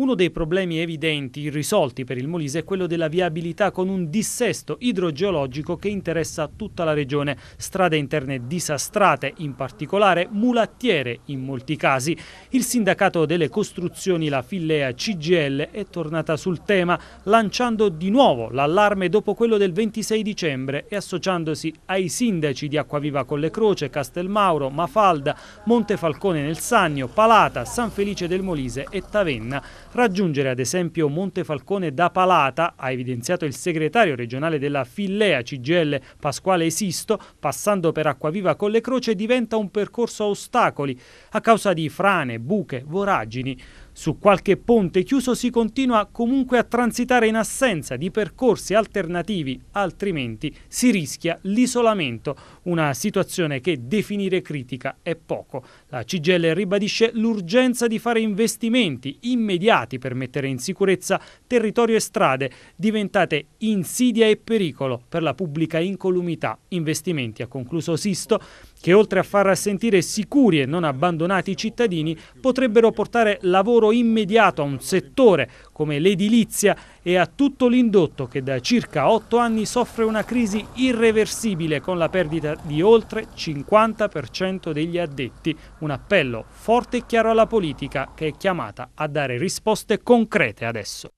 Uno dei problemi evidenti, irrisolti per il Molise, è quello della viabilità con un dissesto idrogeologico che interessa tutta la regione. Strade interne disastrate, in particolare mulattiere in molti casi. Il sindacato delle costruzioni, la Fillea CGL, è tornata sul tema, lanciando di nuovo l'allarme dopo quello del 26 dicembre e associandosi ai sindaci di Acquaviva Colle Croce, Castelmauro, Mafalda, Montefalcone nel Sannio, Palata, San Felice del Molise e Tavenna. Raggiungere ad esempio Montefalcone da Palata, ha evidenziato il segretario regionale della Fillea CGL Pasquale Esisto, passando per Acquaviva con le Croce diventa un percorso a ostacoli a causa di frane, buche, voragini. Su qualche ponte chiuso si continua comunque a transitare in assenza di percorsi alternativi, altrimenti si rischia l'isolamento, una situazione che definire critica è poco. La CGL ribadisce l'urgenza di fare investimenti immediati per mettere in sicurezza territorio e strade diventate insidia e pericolo per la pubblica incolumità. Investimenti, ha concluso Sisto, che oltre a far sentire sicuri e non abbandonati i cittadini potrebbero portare lavoro immediato a un settore come l'edilizia e a tutto l'indotto che da circa otto anni soffre una crisi irreversibile con la perdita di oltre 50% degli addetti. Un appello forte e chiaro alla politica che è chiamata a dare risposte concrete adesso.